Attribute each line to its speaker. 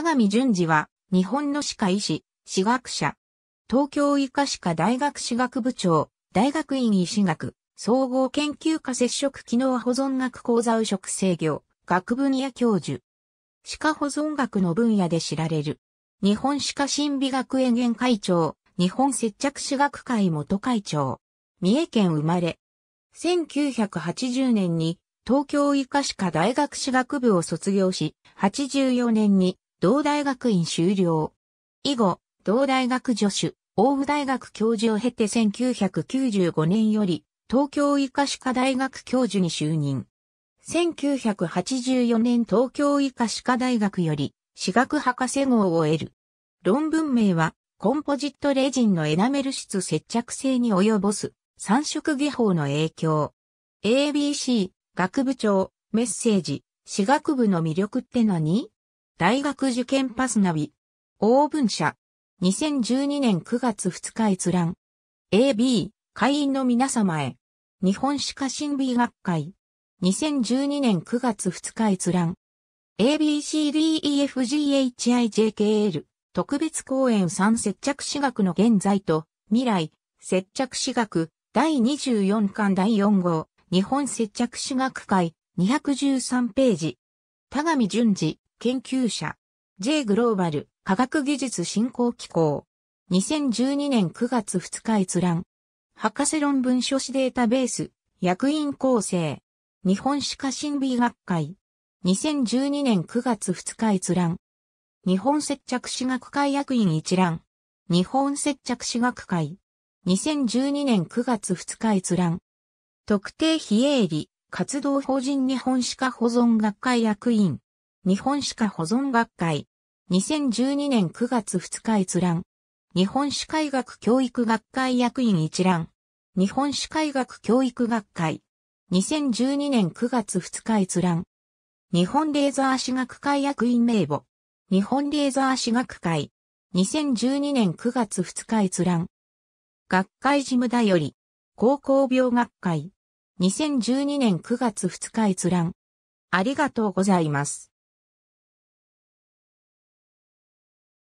Speaker 1: 田上淳二は、日本の歯科医師、歯学者。東京医科歯科大学歯学部長、大学院医師学、総合研究科接触機能保存学講座右職制御、学分野教授。歯科保存学の分野で知られる。日本歯科心理学園園会長、日本接着歯学会元会長。三重県生まれ。1980年に東京医科歯科大学歯学部を卒業し、84年に同大学院修了。以後、同大学助手、大府大学教授を経て1995年より、東京医科歯科大学教授に就任。1984年東京医科歯科大学より、歯学博士号を得る。論文名は、コンポジットレジンのエナメル質接着性に及ぼす三色技法の影響。ABC、学部長、メッセージ、歯学部の魅力って何大学受験パスナビ、大文社、2012年9月2日閲覧、AB、会員の皆様へ、日本歯科心理学会、2012年9月2日閲覧、ABCDEFGHIJKL、特別講演3接着私学の現在と未来、接着私学第24巻第4号、日本接着私学会213ページ。田上淳二、研究者、J グローバル科学技術振興機構、2012年9月2日閲覧、博士論文書士データベース、役員構成、日本歯科神美学会、2012年9月2日閲覧、日本接着歯学会役員一覧、日本接着歯学会、2012年9月2日閲覧、特定非営利活動法人日本歯科保存学会役員、日本歯科保存学会。2012年9月2日閲覧。日本歯科医学教育学会役員一覧。日本歯科医学教育学会。2012年9月2日閲覧。日本レーザー歯学会役員名簿。日本レーザー歯学会。2012年9月2日閲覧。学会事務だより。高校病学会。2012年9月2日閲覧。ありがとうございます。